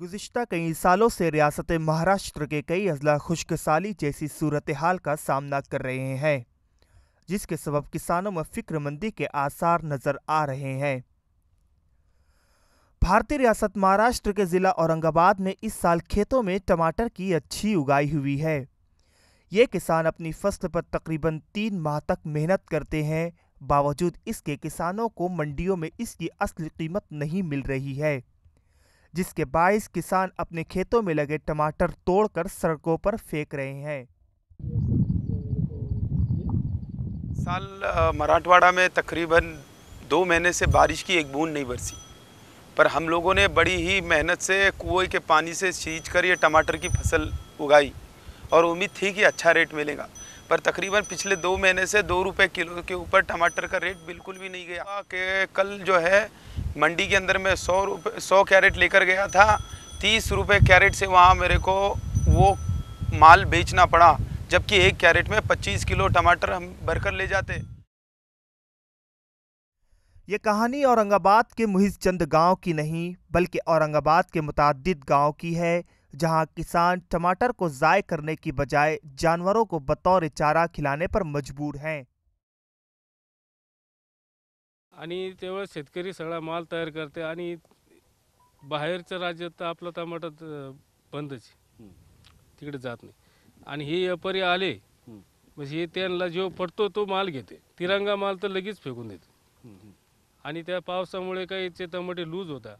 गुजशत कई सालों से रियासत महाराष्ट्र के कई अजला साली जैसी सूरत हाल का सामना कर रहे हैं जिसके सबब किसानों में फिक्रमंदी के आसार नज़र आ रहे हैं भारतीय रियासत महाराष्ट्र के ज़िला औरंगाबाद में इस साल खेतों में टमाटर की अच्छी उगाई हुई है ये किसान अपनी फसल पर तकरीबन तीन माह तक मेहनत करते हैं बावजूद इसके किसानों को मंडियों में इसकी असली कीमत नहीं मिल रही है जिसके बायस किसान अपने खेतों में लगे टमाटर तोड़कर सड़कों पर फेंक रहे हैं साल मराठवाड़ा में तकरीबन दो महीने से बारिश की एक बूंद नहीं बरसी पर हम लोगों ने बड़ी ही मेहनत से कुएं के पानी से सींच कर ये टमाटर की फसल उगाई और उम्मीद थी कि अच्छा रेट मिलेगा पर तकरीबन पिछले दो महीने से दो रुपए किलो के ऊपर टमाटर का रेट बिल्कुल भी नहीं गया कि कल जो है मंडी के अंदर मैं सौ रुपये सौ कैरेट लेकर गया था तीस रुपये कैरेट से वहाँ मेरे को वो माल बेचना पड़ा जबकि एक कैरेट में पच्चीस किलो टमाटर हम भरकर ले जाते ये कहानी औरंगाबाद के मुहिजचंद गांव की नहीं बल्कि औरंगाबाद के मुतद गांव की है जहां किसान टमाटर को ज़ाय करने की बजाय जानवरों को बतौर चारा खिलाने पर मजबूर हैं आणि तेवढं शेतकरी माल तैयार करते बाहर बाहेरचं राज्य तर आपलं टमाटा बंदच हम्म. तिकडे जात व्यापारी आले हम्म. म्हणजे हे जो पडतो तो माल घेते तिरंगा माल तो लगे फेकून देते हम्म, आणि त्या टमाटे लूज होता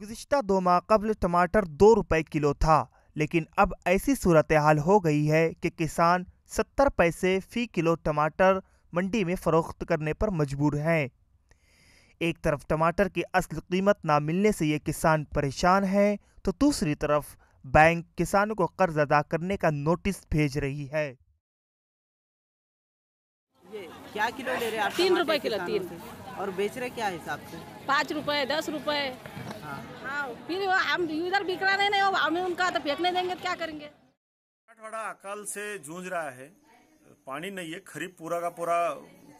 गुज्त दो माह कबल टमाटर दो रुपए किलो था लेकिन अब ऐसी सूरत हाल हो गई है कि किसान सत्तर पैसे फी किलो टमाटर मंडी में फरोख्त करने पर मजबूर हैं एक तरफ टमाटर की असल कीमत ना मिलने से ये किसान परेशान हैं तो दूसरी तरफ बैंक किसानों को कर्ज अदा करने का नोटिस भेज रही है क्या किलो ले रहे हैं तीन रुपए किलो तीन और बेच रहे क्या हिसाब से पाँच रुपए दस रुपए हाँ। हाँ। फिर हम इधर बिक रहा नहीं हमें उनका तो फेंकने देंगे तो क्या करेंगे मराठवाड़ा अकाल से जूझ रहा है पानी नहीं है खरीफ पूरा का पूरा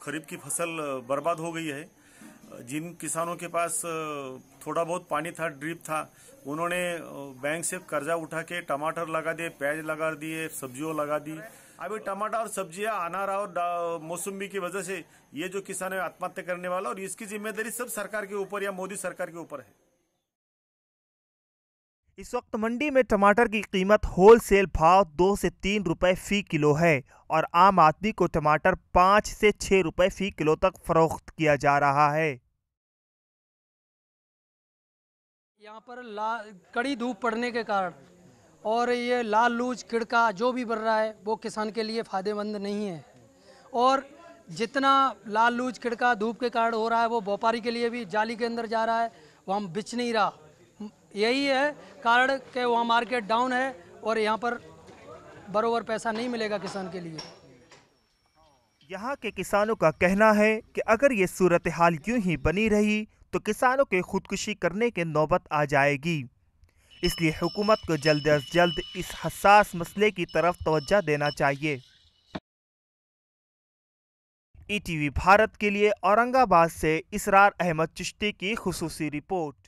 खरीफ की फसल बर्बाद हो गई है जिन किसानों के पास थोड़ा बहुत पानी था ड्रिप था उन्होंने बैंक से कर्जा उठा के टमाटर लगा दिए प्याज लगा दिए सब्जियों लगा दी अभी टमाटर और सब्जियां रहा और मौसमी की वजह से ये जो किसान है आत्महत्या करने वाला और इसकी जिम्मेदारी सब सरकार के ऊपर या मोदी सरकार के ऊपर है इस वक्त मंडी में टमाटर की कीमत होलसेल भाव दो से तीन रुपए फी किलो है और आम आदमी को टमाटर पाँच से छः रुपए फी किलो तक फरोख्त किया जा रहा है यहाँ पर ला कड़ी धूप पड़ने के कारण और ये लाल लूज किड़का जो भी बढ़ रहा है वो किसान के लिए फ़ायदेमंद नहीं है और जितना लाल लूज किड़का धूप के कारण हो रहा है वो व्यापारी के लिए भी जाली के अंदर जा रहा है वो हम बिच नहीं रहा यही है कारण के वहाँ मार्केट डाउन है और यहाँ पर बरोबर पैसा नहीं मिलेगा किसान के लिए यहाँ के किसानों का कहना है कि अगर ये सूरत हाल यूं ही बनी रही तो किसानों के खुदकुशी करने के नौबत आ जाएगी इसलिए हुकूमत को जल्द अज जल्द इस हसास मसले की तरफ तोज्जा देना चाहिए ईटीवी e भारत के लिए औरंगाबाद से इसरार अहमद चिश्ती की खसूसी रिपोर्ट